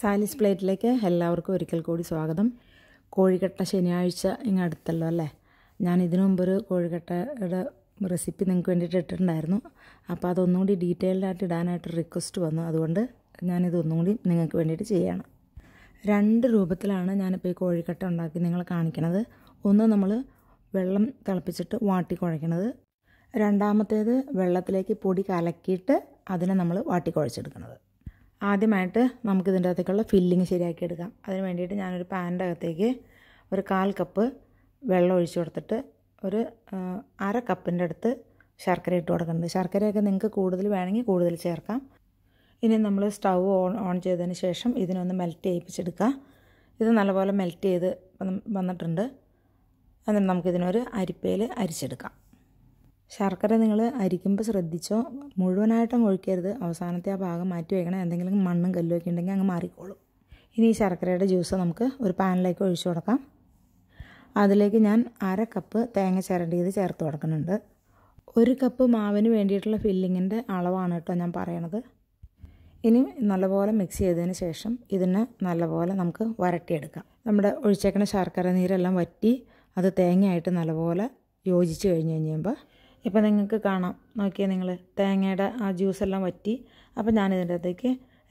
സാനിസ് പ്ലേറ്റിലേക്ക് എല്ലാവർക്കും ഒരിക്കൽ കൂടി സ്വാഗതം കോഴിക്കട്ട ശനിയാഴ്ച ഇങ്ങ് അടുത്തല്ലോ അല്ലേ ഞാൻ ഇതിനു മുമ്പൊരു കോഴിക്കട്ടയുടെ റെസിപ്പി നിങ്ങൾക്ക് വേണ്ടിയിട്ട് ഇട്ടിട്ടുണ്ടായിരുന്നു അപ്പോൾ അതൊന്നും കൂടി ഡീറ്റെയിൽഡായിട്ട് ഇടാനായിട്ട് റിക്വസ്റ്റ് വന്നു അതുകൊണ്ട് ഞാനിതൊന്നും കൂടി നിങ്ങൾക്ക് വേണ്ടിയിട്ട് ചെയ്യണം രണ്ട് രൂപത്തിലാണ് ഞാനിപ്പോൾ ഈ കോഴിക്കട്ട ഉണ്ടാക്കി നിങ്ങളെ കാണിക്കണത് ഒന്ന് നമ്മൾ വെള്ളം തിളപ്പിച്ചിട്ട് വാട്ടി കുഴയ്ക്കണത് രണ്ടാമത്തേത് വെള്ളത്തിലേക്ക് പൊടി കലക്കിയിട്ട് അതിനെ നമ്മൾ വാട്ടി കുഴച്ചെടുക്കണത് ആദ്യമായിട്ട് നമുക്ക് ഇതിൻ്റെ അകത്തേക്കുള്ള ഫില്ലിങ് ശരിയാക്കി എടുക്കാം അതിന് വേണ്ടിയിട്ട് ഞാനൊരു പാൻ്റെ അകത്തേക്ക് ഒരു കാൽ കപ്പ് വെള്ളം ഒഴിച്ചു കൊടുത്തിട്ട് ഒരു അര കപ്പിൻ്റെ അടുത്ത് ശർക്കര ഇട്ട് കൊടുക്കുന്നുണ്ട് ശർക്കരയൊക്കെ നിങ്ങൾക്ക് കൂടുതൽ വേണമെങ്കിൽ കൂടുതൽ ചേർക്കാം ഇനി നമ്മൾ സ്റ്റൗ ഓൺ ഓൺ ചെയ്തതിന് ശേഷം ഇതിനൊന്ന് മെൽറ്റ് ചെയ്യിപ്പിച്ചെടുക്കുക ഇത് നല്ലപോലെ മെൽറ്റ് ചെയ്ത് വന്നിട്ടുണ്ട് എന്നിട്ട് നമുക്കിതിനൊരു അരിപ്പയിൽ അരിച്ചെടുക്കാം ശർക്കര നിങ്ങൾ അരിക്കുമ്പോൾ ശ്രദ്ധിച്ചോ മുഴുവനായിട്ടും ഒഴിക്കരുത് അവസാനത്തെ ആ ഭാഗം മാറ്റി വയ്ക്കണം എന്തെങ്കിലും മണ്ണും കല്ലൊക്കെ ഉണ്ടെങ്കിൽ അങ്ങ് മാറിക്കോളും ഇനി ഈ ശർക്കരയുടെ ജ്യൂസ് നമുക്ക് ഒരു പാനിലേക്ക് ഒഴിച്ചു കൊടുക്കാം അതിലേക്ക് ഞാൻ അര കപ്പ് തേങ്ങ ചിരണ്ടിയത് ചേർത്ത് കൊടുക്കുന്നുണ്ട് ഒരു കപ്പ് മാവിന് വേണ്ടിയിട്ടുള്ള ഫില്ലിങ്ങിൻ്റെ അളവാണ് കേട്ടോ ഞാൻ പറയണത് ഇനി നല്ലപോലെ മിക്സ് ചെയ്തതിന് ശേഷം ഇതിനെ നല്ലപോലെ നമുക്ക് വരട്ടിയെടുക്കാം നമ്മുടെ ഒഴിച്ചേക്കുന്ന ശർക്കര നീരെല്ലാം വറ്റി അത് തേങ്ങയായിട്ട് നല്ലപോലെ യോജിച്ച് കഴിഞ്ഞ് കഴിയുമ്പോൾ ഇപ്പോൾ നിങ്ങൾക്ക് കാണാം നോക്കിയാൽ നിങ്ങൾ തേങ്ങയുടെ ആ ജ്യൂസെല്ലാം വറ്റി അപ്പോൾ ഞാനിതിൻ്റെ അകത്തേക്ക്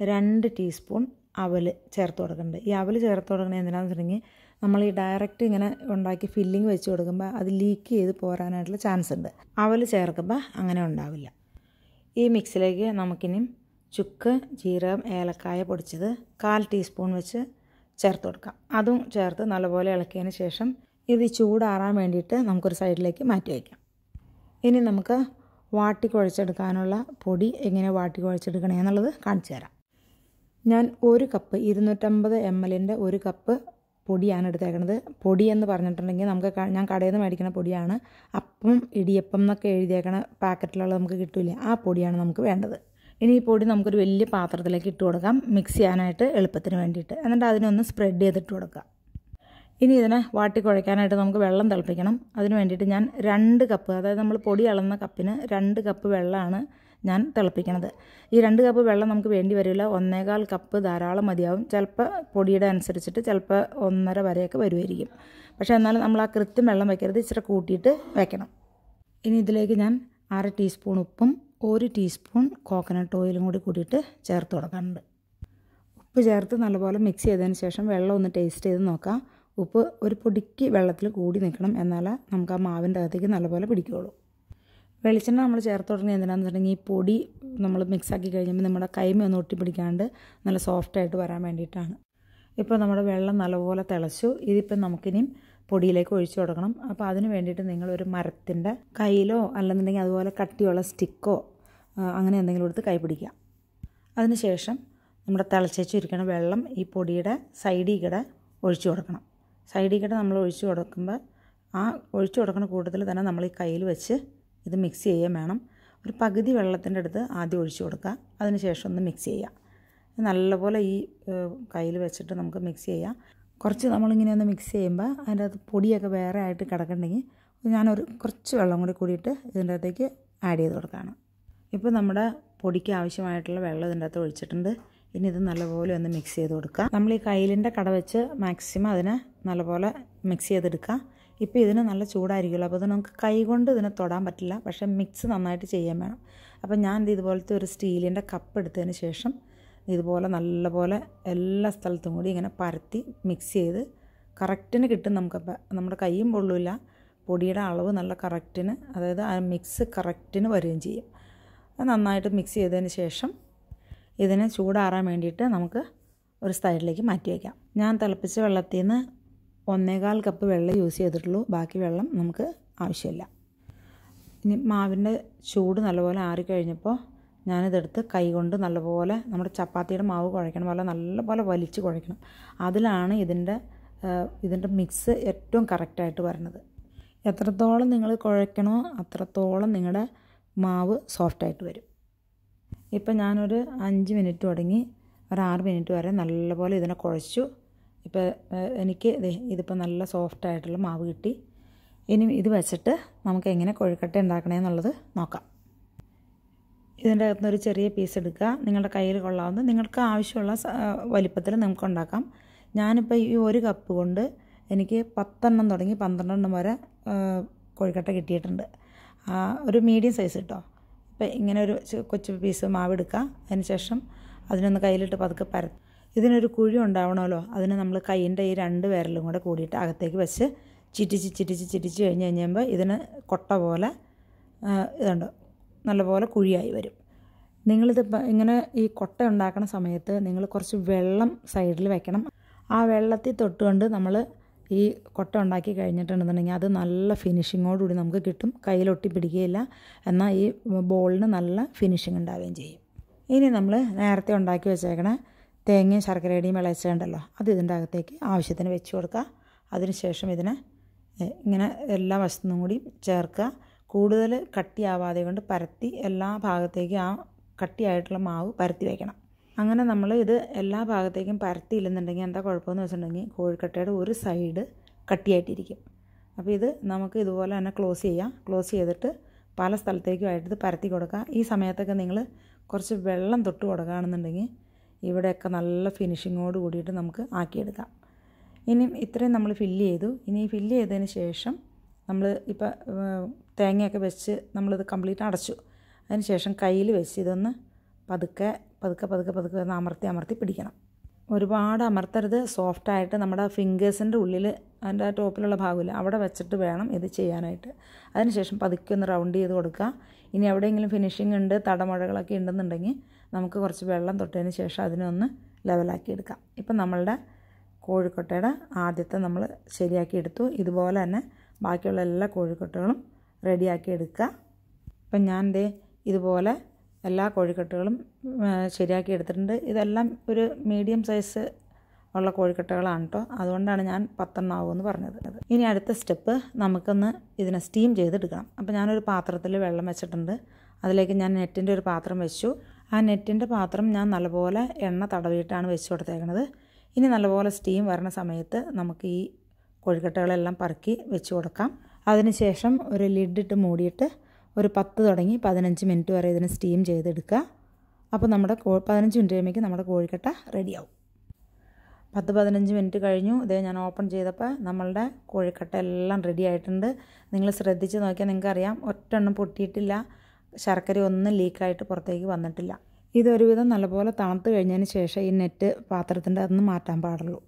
രണ്ട് ടീസ്പൂൺ അവൽ ചേർത്ത് കൊടുക്കുന്നുണ്ട് ഈ അവൽ ചേർത്ത് കൊടുക്കുന്നത് എന്തിനാണെന്ന് വെച്ചിട്ടുണ്ടെങ്കിൽ നമ്മൾ ഈ ഡയറക്റ്റ് ഇങ്ങനെ ഉണ്ടാക്കി ഫില്ലിങ് വെച്ച് കൊടുക്കുമ്പോൾ അത് ലീക്ക് ചെയ്ത് പോരാനായിട്ടുള്ള ചാൻസ് ഉണ്ട് അവൽ ചേർക്കുമ്പോൾ അങ്ങനെ ഉണ്ടാവില്ല ഈ മിക്സിലേക്ക് നമുക്കിനി ചുക്ക് ജീരകം ഏലക്കായ പൊടിച്ചത് കാൽ ടീസ്പൂൺ വെച്ച് ചേർത്ത് കൊടുക്കാം അതും ചേർത്ത് നല്ലപോലെ ഇളക്കിയതിന് ശേഷം ഇത് ചൂടാറാൻ വേണ്ടിയിട്ട് നമുക്കൊരു സൈഡിലേക്ക് മാറ്റി വയ്ക്കാം ഇനി നമുക്ക് വാട്ടി കുഴച്ചെടുക്കാനുള്ള പൊടി എങ്ങനെ വാട്ടി കുഴച്ചെടുക്കണേ എന്നുള്ളത് കാണിച്ചു തരാം ഞാൻ ഒരു കപ്പ് ഇരുന്നൂറ്റമ്പത് എം എല്ലിൻ്റെ ഒരു കപ്പ് പൊടിയാണ് എടുത്തേക്കുന്നത് പൊടി എന്ന് പറഞ്ഞിട്ടുണ്ടെങ്കിൽ നമുക്ക് ഞാൻ കടയിൽ നിന്ന് മേടിക്കുന്ന പൊടിയാണ് അപ്പം ഇടിയപ്പം എന്നൊക്കെ എഴുതിയേക്കണ പാക്കറ്റിലുള്ള നമുക്ക് കിട്ടില്ല ആ പൊടിയാണ് നമുക്ക് വേണ്ടത് ഇനി ഈ പൊടി നമുക്കൊരു വലിയ പാത്രത്തിലേക്ക് ഇട്ട് കൊടുക്കാം മിക്സ് ചെയ്യാനായിട്ട് എളുപ്പത്തിന് വേണ്ടിയിട്ട് എന്നിട്ട് അതിനൊന്ന് സ്പ്രെഡ് ചെയ്തിട്ട് കൊടുക്കാം ഇനി ഇതിനെ വാട്ടി കുഴയ്ക്കാനായിട്ട് നമുക്ക് വെള്ളം തിളപ്പിക്കണം അതിന് വേണ്ടിയിട്ട് ഞാൻ രണ്ട് കപ്പ് അതായത് നമ്മൾ പൊടി അളന്ന കപ്പിന് രണ്ട് കപ്പ് വെള്ളമാണ് ഞാൻ തിളപ്പിക്കണത് ഈ രണ്ട് കപ്പ് വെള്ളം നമുക്ക് വേണ്ടി വരില്ല ഒന്നേകാൽ കപ്പ് ധാരാളം മതിയാവും ചിലപ്പോൾ പൊടിയുടെ അനുസരിച്ചിട്ട് ചിലപ്പോൾ ഒന്നര വരെയൊക്കെ വരുമായിരിക്കും പക്ഷേ എന്നാലും നമ്മൾ ആ കൃത്യം വെള്ളം വയ്ക്കരുത് ഇച്ചിരി കൂട്ടിയിട്ട് വയ്ക്കണം ഇനി ഇതിലേക്ക് ഞാൻ അര ടീസ്പൂൺ ഉപ്പും ഒരു ടീസ്പൂൺ കോക്കനട്ട് ഓയിലും കൂടി കൂട്ടിയിട്ട് ചേർത്ത് കൊടുക്കാറുണ്ട് ഉപ്പ് ചേർത്ത് നല്ലപോലെ മിക്സ് ചെയ്തതിന് ശേഷം വെള്ളം ഒന്ന് ടേസ്റ്റ് ചെയ്ത് നോക്കാം ഉപ്പ് ഒരു പൊടിക്ക് വെള്ളത്തിൽ കൂടി നിൽക്കണം എന്നാലേ നമുക്ക് ആ മാവിൻ്റെ അകത്തേക്ക് നല്ലപോലെ പിടിക്കുകയുള്ളൂ വെളിച്ചെണ്ണ നമ്മൾ ചേർത്ത് തുടങ്ങി എന്തിനാണെന്നുണ്ടെങ്കിൽ ഈ പൊടി നമ്മൾ മിക്സാക്കി കഴിഞ്ഞപ്പോൾ നമ്മുടെ കൈമ ഒട്ടി പിടിക്കാണ്ട് നല്ല സോഫ്റ്റായിട്ട് വരാൻ വേണ്ടിയിട്ടാണ് ഇപ്പോൾ നമ്മുടെ വെള്ളം നല്ലപോലെ തിളച്ചു ഇതിപ്പം നമുക്കിനിയും പൊടിയിലേക്ക് ഒഴിച്ചു കൊടുക്കണം അപ്പോൾ അതിന് വേണ്ടിയിട്ട് നിങ്ങൾ ഒരു മരത്തിൻ്റെ കയ്യിലോ അല്ലെന്നുണ്ടെങ്കിൽ അതുപോലെ കട്ടിയുള്ള സ്റ്റിക്കോ അങ്ങനെ എന്തെങ്കിലും എടുത്ത് കൈ പിടിക്കുക അതിനുശേഷം നമ്മുടെ തിളച്ചേച്ചിരിക്കണ വെള്ളം ഈ പൊടിയുടെ സൈഡിൽ കൂടെ ഒഴിച്ചു കൊടുക്കണം സൈഡിൽ കൂടെ നമ്മൾ ഒഴിച്ചു കൊടുക്കുമ്പോൾ ആ ഒഴിച്ചു കൊടുക്കുന്ന കൂട്ടത്തിൽ തന്നെ നമ്മൾ ഈ കയ്യിൽ വെച്ച് ഇത് മിക്സ് ചെയ്യാൻ വേണം ഒരു പകുതി വെള്ളത്തിൻ്റെ അടുത്ത് ആദ്യം ഒഴിച്ചു കൊടുക്കുക അതിനുശേഷം ഒന്ന് മിക്സ് ചെയ്യുക നല്ലപോലെ ഈ കയ്യിൽ വെച്ചിട്ട് നമുക്ക് മിക്സ് ചെയ്യാം കുറച്ച് നമ്മളിങ്ങനെ ഒന്ന് മിക്സ് ചെയ്യുമ്പോൾ അതിൻ്റെ അകത്ത് പൊടിയൊക്കെ വേറെ ആയിട്ട് കിടക്കണ്ടെങ്കിൽ ഞാനൊരു കുറച്ച് വെള്ളം കൂടി കൂടിയിട്ട് ഇതിൻ്റെ അകത്തേക്ക് ആഡ് ചെയ്ത് കൊടുക്കുകയാണ് ഇപ്പോൾ നമ്മുടെ പൊടിക്ക് ആവശ്യമായിട്ടുള്ള വെള്ളം ഇതിൻ്റെ അകത്ത് ഒഴിച്ചിട്ടുണ്ട് ഇനി ഇത് നല്ലപോലെ ഒന്ന് മിക്സ് ചെയ്ത് കൊടുക്കുക നമ്മൾ ഈ കയ്യിലിൻ്റെ കട വെച്ച് മാക്സിമം അതിനെ നല്ലപോലെ മിക്സ് ചെയ്തെടുക്കുക ഇപ്പോൾ ഇതിന് നല്ല ചൂടായിരിക്കുമല്ലോ അപ്പോൾ ഇത് നമുക്ക് കൈകൊണ്ട് ഇതിനെ തൊടാൻ പറ്റില്ല പക്ഷേ മിക്സ് നന്നായിട്ട് ചെയ്യാൻ വേണം അപ്പോൾ ഞാൻ ഇതുപോലത്തെ ഒരു സ്റ്റീലിൻ്റെ കപ്പ് എടുത്തതിന് ശേഷം ഇതുപോലെ നല്ലപോലെ എല്ലാ സ്ഥലത്തും കൂടി ഇങ്ങനെ പരത്തി മിക്സ് ചെയ്ത് കറക്റ്റിന് കിട്ടും നമുക്ക് നമ്മുടെ കൈയും പൊള്ളില്ല പൊടിയുടെ അളവ് നല്ല കറക്റ്റിന് അതായത് ആ മിക്സ് കറക്റ്റിന് വരികയും ചെയ്യും അത് നന്നായിട്ട് മിക്സ് ചെയ്തതിന് ശേഷം ഇതിനെ ചൂടാറാൻ വേണ്ടിയിട്ട് നമുക്ക് ഒരു സൈഡിലേക്ക് മാറ്റി വയ്ക്കാം ഞാൻ തിളപ്പിച്ച വെള്ളത്തിൽ നിന്ന് ഒന്നേകാൽ കപ്പ് വെള്ളം യൂസ് ചെയ്തിട്ടുള്ളൂ ബാക്കി വെള്ളം നമുക്ക് ആവശ്യമില്ല ഇനി മാവിൻ്റെ ചൂട് നല്ലപോലെ ആറിക്കഴിഞ്ഞപ്പോൾ ഞാനിതെടുത്ത് കൈകൊണ്ട് നല്ലപോലെ നമ്മുടെ ചപ്പാത്തിയുടെ മാവ് കുഴയ്ക്കണം പോലെ നല്ലപോലെ വലിച്ച് കുഴയ്ക്കണം അതിലാണ് ഇതിൻ്റെ ഇതിൻ്റെ മിക്സ് ഏറ്റവും കറക്റ്റായിട്ട് വരുന്നത് എത്രത്തോളം നിങ്ങൾ കുഴയ്ക്കണോ അത്രത്തോളം നിങ്ങളുടെ മാവ് സോഫ്റ്റായിട്ട് വരും ഇപ്പം ഞാനൊരു അഞ്ച് മിനിറ്റ് തുടങ്ങി ഒരു ആറ് മിനിറ്റ് വരെ നല്ലപോലെ ഇതിനെ കുഴച്ചു ഇപ്പോൾ എനിക്ക് ഇതിപ്പോൾ നല്ല സോഫ്റ്റ് ആയിട്ടുള്ള മാവ് കിട്ടി ഇനി ഇത് വെച്ചിട്ട് നമുക്ക് എങ്ങനെ കൊഴുക്കട്ട ഉണ്ടാക്കണമെന്നുള്ളത് നോക്കാം ഇതിൻ്റെ അകത്തുനിന്ന് ഒരു ചെറിയ പീസ് എടുക്കുക നിങ്ങളുടെ കയ്യിൽ കൊള്ളാവുന്ന നിങ്ങൾക്ക് ആവശ്യമുള്ള വലിപ്പത്തിൽ നമുക്ക് ഉണ്ടാക്കാം ഞാനിപ്പോൾ ഈ ഒരു കപ്പ് കൊണ്ട് എനിക്ക് പത്തെണ്ണം തുടങ്ങി പന്ത്രണ്ടെണ്ണം വരെ കോഴിക്കട്ട കിട്ടിയിട്ടുണ്ട് ഒരു മീഡിയം സൈസ് കിട്ടോ ഇപ്പം ഇങ്ങനെ ഒരു കൊച്ചു പീസ് മാവെടുക്കുക അതിന് ശേഷം അതിനൊന്ന് കയ്യിലിട്ട് പതുക്കെ പരത്തി ഇതിനൊരു കുഴി ഉണ്ടാവണമല്ലോ അതിന് നമ്മൾ കൈൻ്റെ ഈ രണ്ട് വിരലും കൂടെ കൂടിയിട്ട് അകത്തേക്ക് വെച്ച് ചിറ്റിച്ച് ചിറ്റിച്ച് ചിറ്റിച്ച് കഴിഞ്ഞ് കഴിഞ്ഞുമ്പോൾ ഇതിന് കൊട്ട പോലെ ഇതുണ്ട് നല്ലപോലെ കുഴിയായി വരും നിങ്ങളിത് ഇങ്ങനെ ഈ കൊട്ട ഉണ്ടാക്കുന്ന സമയത്ത് നിങ്ങൾ കുറച്ച് വെള്ളം സൈഡിൽ വയ്ക്കണം ആ വെള്ളത്തിൽ തൊട്ടുകൊണ്ട് നമ്മൾ ഈ കൊട്ട ഉണ്ടാക്കി കഴിഞ്ഞിട്ടുണ്ടെന്നുണ്ടെങ്കിൽ അത് നല്ല ഫിനിഷിങ്ങോടുകൂടി നമുക്ക് കിട്ടും കയ്യിലൊട്ടി പിടിക്കുകയില്ല എന്നാൽ ഈ ബോളിന് നല്ല ഫിനിഷിങ് ഉണ്ടാവുകയും ചെയ്യും ഇനി നമ്മൾ നേരത്തെ ഉണ്ടാക്കി വെച്ചേക്കണേ തേങ്ങയും ശർക്കരയുടെയും വിളയച്ചുണ്ടല്ലോ അത് ഇതിൻ്റെ അകത്തേക്ക് ആവശ്യത്തിന് വെച്ച് കൊടുക്കുക അതിനുശേഷം ഇതിനെ ഇങ്ങനെ എല്ലാ വശത്തും കൂടി ചേർക്കുക കൂടുതൽ കട്ടിയാവാതെ കൊണ്ട് പരത്തി എല്ലാ ഭാഗത്തേക്കും ആ കട്ടിയായിട്ടുള്ള മാവ് പരത്തി വയ്ക്കണം അങ്ങനെ നമ്മൾ ഇത് എല്ലാ ഭാഗത്തേക്കും പരത്തിയില്ലെന്നുണ്ടെങ്കിൽ എന്താ കുഴപ്പമെന്ന് വെച്ചിട്ടുണ്ടെങ്കിൽ കോഴിക്കട്ടയുടെ ഒരു സൈഡ് കട്ടിയായിട്ടിരിക്കും അപ്പോൾ ഇത് നമുക്ക് ഇതുപോലെ തന്നെ ക്ലോസ് ചെയ്യാം ക്ലോസ് ചെയ്തിട്ട് പല സ്ഥലത്തേക്കുമായിട്ട് ഇത് പരത്തി കൊടുക്കുക ഈ സമയത്തൊക്കെ നിങ്ങൾ കുറച്ച് വെള്ളം തൊട്ട് കൊടുക്കുകയാണെന്നുണ്ടെങ്കിൽ ഇവിടെയൊക്കെ നല്ല ഫിനിഷിങ്ങോട് കൂടിയിട്ട് നമുക്ക് ആക്കിയെടുക്കാം ഇനി ഇത്രയും നമ്മൾ ഫില്ല് ചെയ്തു ഇനി ഫില്ല് ചെയ്തതിന് ശേഷം നമ്മൾ ഇപ്പോൾ തേങ്ങയൊക്കെ വെച്ച് നമ്മളിത് കംപ്ലീറ്റ് അടച്ചു അതിന് ശേഷം കയ്യിൽ വെച്ച് ഇതൊന്ന് പതുക്കെ പതുക്കെ പതുക്കെ പതുക്കെ ഒന്ന് അമർത്തി അമർത്തി പിടിക്കണം ഒരുപാട് അമർത്തരുത് സോഫ്റ്റായിട്ട് നമ്മുടെ ഫിംഗേഴ്സിൻ്റെ ഉള്ളിൽ അതിൻ്റെ ആ ടോപ്പിലുള്ള ഭാഗമില്ല അവിടെ വെച്ചിട്ട് വേണം ഇത് ചെയ്യാനായിട്ട് അതിനുശേഷം പതുക്കെ ഒന്ന് റൗണ്ട് ചെയ്ത് കൊടുക്കുക ഇനി എവിടെയെങ്കിലും ഫിനിഷിംഗ് ഉണ്ട് തടമഴകളൊക്കെ ഉണ്ടെന്നുണ്ടെങ്കിൽ നമുക്ക് കുറച്ച് വെള്ളം തൊട്ടതിന് ശേഷം അതിനൊന്ന് ലെവലാക്കി എടുക്കാം ഇപ്പം നമ്മളുടെ കോഴിക്കൊട്ടയുടെ ആദ്യത്തെ നമ്മൾ ശരിയാക്കി എടുത്തു ഇതുപോലെ തന്നെ ബാക്കിയുള്ള എല്ലാ കോഴിക്കൊട്ടകളും റെഡിയാക്കി എടുക്കുക ഇപ്പം ഞാൻ ദേ ഇതുപോലെ എല്ലാ കോഴിക്കട്ടകളും ശരിയാക്കി എടുത്തിട്ടുണ്ട് ഇതെല്ലാം ഒരു മീഡിയം സൈസ് ഉള്ള കോഴിക്കട്ടകളാണ് കേട്ടോ അതുകൊണ്ടാണ് ഞാൻ പത്തെണ്ണം ആവുമെന്ന് പറഞ്ഞത് ഇനി അടുത്ത സ്റ്റെപ്പ് നമുക്കൊന്ന് ഇതിനെ സ്റ്റീം ചെയ്തെടുക്കണം അപ്പോൾ ഞാനൊരു പാത്രത്തിൽ വെള്ളം വെച്ചിട്ടുണ്ട് അതിലേക്ക് ഞാൻ നെറ്റിൻ്റെ ഒരു പാത്രം വെച്ചു ആ നെറ്റിൻ്റെ പാത്രം ഞാൻ നല്ലപോലെ എണ്ണ തടവിയിട്ടാണ് വെച്ച് കൊടുത്തേക്കുന്നത് ഇനി നല്ലപോലെ സ്റ്റീം വരണ സമയത്ത് നമുക്ക് ഈ കോഴിക്കട്ടകളെല്ലാം പറക്കി വെച്ച് കൊടുക്കാം അതിനുശേഷം ഒരു ലിഡിട്ട് മൂടിയിട്ട് ഒരു പത്ത് തുടങ്ങി പതിനഞ്ച് മിനിറ്റ് വരെ ഇതിന് സ്റ്റീം ചെയ്തെടുക്കുക അപ്പോൾ നമ്മുടെ കോ പതിനഞ്ച് മിനിറ്റ് കഴിയുമ്പോൾ നമ്മുടെ കോഴിക്കട്ട റെഡിയാവും പത്ത് പതിനഞ്ച് മിനിറ്റ് കഴിഞ്ഞു ഇതേ ഞാൻ ഓപ്പൺ ചെയ്തപ്പോൾ നമ്മളുടെ കോഴിക്കട്ട എല്ലാം റെഡി ആയിട്ടുണ്ട് നിങ്ങൾ ശ്രദ്ധിച്ച് നോക്കിയാൽ നിങ്ങൾക്കറിയാം ഒറ്റ എണ്ണം പൊട്ടിയിട്ടില്ല ശർക്കര ഒന്നും ലീക്കായിട്ട് പുറത്തേക്ക് വന്നിട്ടില്ല ഇതൊരുവിധം നല്ലപോലെ തണുത്ത് കഴിഞ്ഞതിന് ശേഷം ഈ നെറ്റ് പാത്രത്തിൻ്റെ അതൊന്ന് മാറ്റാൻ പാടുള്ളൂ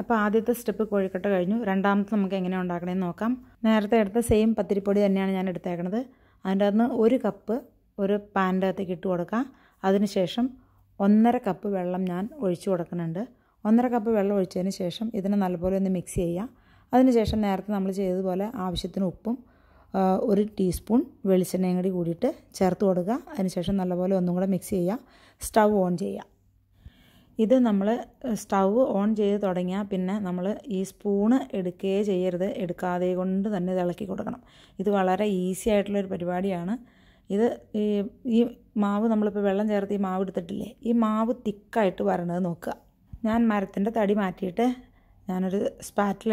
അപ്പോൾ ആദ്യത്തെ സ്റ്റെപ്പ് കോഴിക്കട്ട കഴിഞ്ഞു രണ്ടാമത്തെ നമുക്ക് എങ്ങനെ ഉണ്ടാക്കണമെന്ന് നോക്കാം നേരത്തെ എടുത്ത സെയിം പത്തിരിപ്പൊടി തന്നെയാണ് ഞാൻ എടുത്തേക്കണത് അതിൻ്റെ അകത്ത് ഒരു കപ്പ് ഒരു പാൻ്റെ അകത്തേക്ക് ഇട്ട് കൊടുക്കാം അതിനുശേഷം ഒന്നര കപ്പ് വെള്ളം ഞാൻ ഒഴിച്ചു കൊടുക്കുന്നുണ്ട് ഒന്നര കപ്പ് വെള്ളം ഒഴിച്ചതിന് ശേഷം ഇതിനെ നല്ലപോലെ ഒന്ന് മിക്സ് ചെയ്യുക അതിനുശേഷം നേരത്തെ നമ്മൾ ചെയ്തതുപോലെ ആവശ്യത്തിന് ഉപ്പും ഒരു ടീസ്പൂൺ വെളിച്ചെണ്ണയും കൂടി കൂടിയിട്ട് ചേർത്ത് കൊടുക്കുക അതിനുശേഷം നല്ലപോലെ ഒന്നും കൂടെ മിക്സ് ചെയ്യുക സ്റ്റൗ ഓൺ ചെയ്യുക ഇത് നമ്മൾ സ്റ്റൗ ഓൺ ചെയ്ത് തുടങ്ങിയാൽ പിന്നെ നമ്മൾ ഈ സ്പൂണ് എടുക്കുകയേ ചെയ്യരുത് എടുക്കാതെ കൊണ്ട് തന്നെ തിളക്കി കൊടുക്കണം ഇത് വളരെ ഈസി ആയിട്ടുള്ളൊരു പരിപാടിയാണ് ഇത് ഈ ഈ മാവ് നമ്മളിപ്പോൾ വെള്ളം ചേർത്ത് ഈ മാവ് എടുത്തിട്ടില്ലേ ഈ മാവ് തിക്കായിട്ട് വരണത് നോക്കുക ഞാൻ മരത്തിൻ്റെ തടി മാറ്റിയിട്ട് ഞാനൊരു സ്പാറ്റിൽ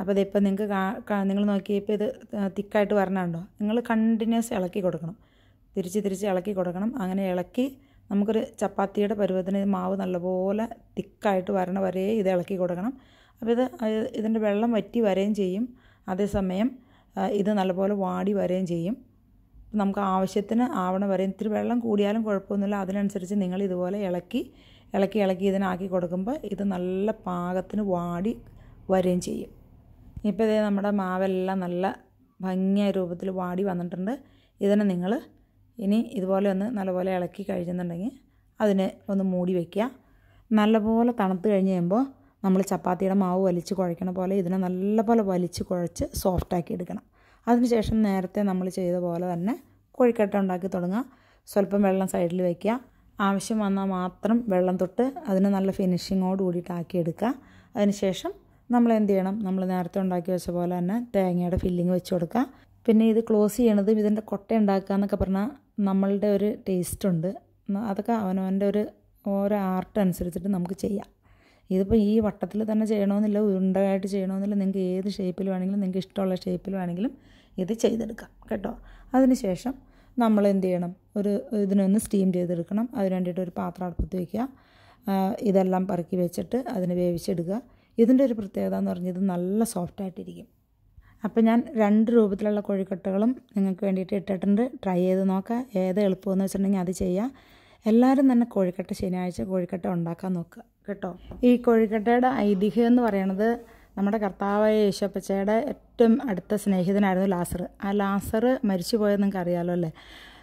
അപ്പോൾ ഇതിപ്പോൾ നിങ്ങൾക്ക് നിങ്ങൾ നോക്കിയപ്പോൾ ഇത് തിക്കായിട്ട് വരണമുണ്ടോ നിങ്ങൾ കണ്ടിന്യൂസ് ഇളക്കി കൊടുക്കണം തിരിച്ച് തിരിച്ച് ഇളക്കി കൊടുക്കണം അങ്ങനെ ഇളക്കി നമുക്കൊരു ചപ്പാത്തിയുടെ പരുവത്തിന് മാവ് നല്ലപോലെ തിക്കായിട്ട് വരണ വരെ ഇത് ഇളക്കി കൊടുക്കണം അപ്പോൾ ഇത് ഇതിൻ്റെ വെള്ളം വറ്റി വരുകയും ചെയ്യും അതേസമയം ഇത് നല്ലപോലെ വാടി വരുകയും ചെയ്യും നമുക്ക് ആവശ്യത്തിന് ആവണ വരെ ഇത്തിരി വെള്ളം കൂടിയാലും കുഴപ്പമൊന്നുമില്ല അതിനനുസരിച്ച് നിങ്ങൾ ഇതുപോലെ ഇളക്കി ഇളക്കി ഇളക്കി ഇതിനാക്കി കൊടുക്കുമ്പോൾ ഇത് നല്ല പാകത്തിന് വാടി വരുകയും ചെയ്യും ഇപ്പോൾ ഇതേ നമ്മുടെ മാവെല്ലാം നല്ല ഭംഗിയായ രൂപത്തിൽ വാടി വന്നിട്ടുണ്ട് ഇതിനെ നിങ്ങൾ ഇനി ഇതുപോലെ ഒന്ന് നല്ലപോലെ ഇളക്കി കഴിക്കുന്നുണ്ടെങ്കിൽ അതിനെ ഒന്ന് മൂടി വയ്ക്കുക നല്ലപോലെ തണുത്ത് കഴിഞ്ഞ് കഴിയുമ്പോൾ നമ്മൾ ചപ്പാത്തിയുടെ മാവ് വലിച്ച് കുഴയ്ക്കണ പോലെ ഇതിനെ നല്ലപോലെ വലിച്ച് കുഴച്ച് സോഫ്റ്റാക്കി എടുക്കണം അതിനുശേഷം നേരത്തെ നമ്മൾ ചെയ്ത പോലെ തന്നെ കോഴിക്കട്ട ഉണ്ടാക്കി തുടങ്ങുക സ്വല്പം വെള്ളം സൈഡിൽ വയ്ക്കുക ആവശ്യം വന്നാൽ മാത്രം വെള്ളം തൊട്ട് അതിന് നല്ല ഫിനിഷിങ്ങോട് കൂടിയിട്ടാക്കി എടുക്കുക അതിനുശേഷം നമ്മൾ എന്ത് ചെയ്യണം നമ്മൾ നേരത്തെ ഉണ്ടാക്കി വെച്ച പോലെ തന്നെ തേങ്ങയുടെ ഫില്ലിങ് വെച്ച് കൊടുക്കാം പിന്നെ ഇത് ക്ലോസ് ചെയ്യണതും ഇതിൻ്റെ കൊട്ട ഉണ്ടാക്കുക എന്നൊക്കെ പറഞ്ഞാൽ നമ്മളുടെ ഒരു ടേസ്റ്റ് ഉണ്ട് അതൊക്കെ അവനവൻ്റെ ഒരു ഓരോ ആർട്ട് അനുസരിച്ചിട്ട് നമുക്ക് ചെയ്യാം ഇതിപ്പോൾ ഈ വട്ടത്തിൽ തന്നെ ചെയ്യണമെന്നില്ല ഉരുണ്ടയായിട്ട് ചെയ്യണമെന്നില്ല നിങ്ങൾക്ക് ഏത് ഷേപ്പിൽ വേണമെങ്കിലും നിങ്ങൾക്ക് ഇഷ്ടമുള്ള ഷേപ്പിൽ വേണമെങ്കിലും ഇത് ചെയ്തെടുക്കാം കേട്ടോ അതിനുശേഷം നമ്മൾ എന്ത് ചെയ്യണം ഒരു ഇതിനൊന്ന് സ്റ്റീം ചെയ്തെടുക്കണം അതിന് വേണ്ടിയിട്ട് ഒരു പാത്രം അടുപ്പത്ത് വയ്ക്കുക ഇതെല്ലാം പറക്കി വെച്ചിട്ട് അതിന് വേവിച്ചെടുക്കുക ഇതിൻ്റെ ഒരു പ്രത്യേകത എന്ന് പറഞ്ഞത് ഇത് നല്ല സോഫ്റ്റായിട്ടിരിക്കും അപ്പോൾ ഞാൻ രണ്ട് രൂപത്തിലുള്ള കോഴിക്കട്ടകളും നിങ്ങൾക്ക് വേണ്ടിയിട്ട് ഇട്ടിട്ടുണ്ട് ട്രൈ ചെയ്ത് നോക്കുക ഏത് എളുപ്പമെന്ന് വെച്ചിട്ടുണ്ടെങ്കിൽ അത് ചെയ്യുക എല്ലാവരും തന്നെ കോഴിക്കട്ട ശനിയാഴ്ച കോഴിക്കട്ട ഉണ്ടാക്കാൻ നോക്കുക കേട്ടോ ഈ കോഴിക്കട്ടയുടെ ഐതിഹ്യം എന്ന് പറയണത് നമ്മുടെ കർത്താവായ യേശപ്പച്ചയുടെ ഏറ്റവും അടുത്ത സ്നേഹിതനായിരുന്നു ലാസർ ആ ലാസർ മരിച്ചു പോയത് നിങ്ങൾക്ക് അറിയാമല്ലോ അല്ലേ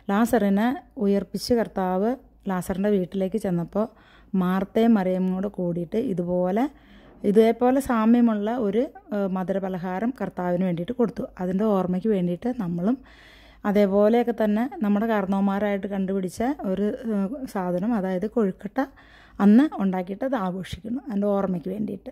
ലാസറിനെ ഉയർപ്പിച്ച് കർത്താവ് ലാസറിൻ്റെ വീട്ടിലേക്ക് ചെന്നപ്പോൾ മാർത്തയും മറിയമ്മോട് കൂടിയിട്ട് ഇതുപോലെ ഇതേപോലെ സാമ്യമുള്ള ഒരു പലഹാരം കർത്താവിന് വേണ്ടിയിട്ട് കൊടുത്തു അതിൻ്റെ ഓർമ്മയ്ക്ക് വേണ്ടിയിട്ട് നമ്മളും അതേപോലെയൊക്കെ തന്നെ നമ്മുടെ കാരണവന്മാരായിട്ട് കണ്ടുപിടിച്ച ഒരു സാധനം അതായത് കൊഴുക്കട്ട അന്ന് ഉണ്ടാക്കിയിട്ട് അത് ആഘോഷിക്കുന്നു അതിൻ്റെ ഓർമ്മയ്ക്ക് വേണ്ടിയിട്ട്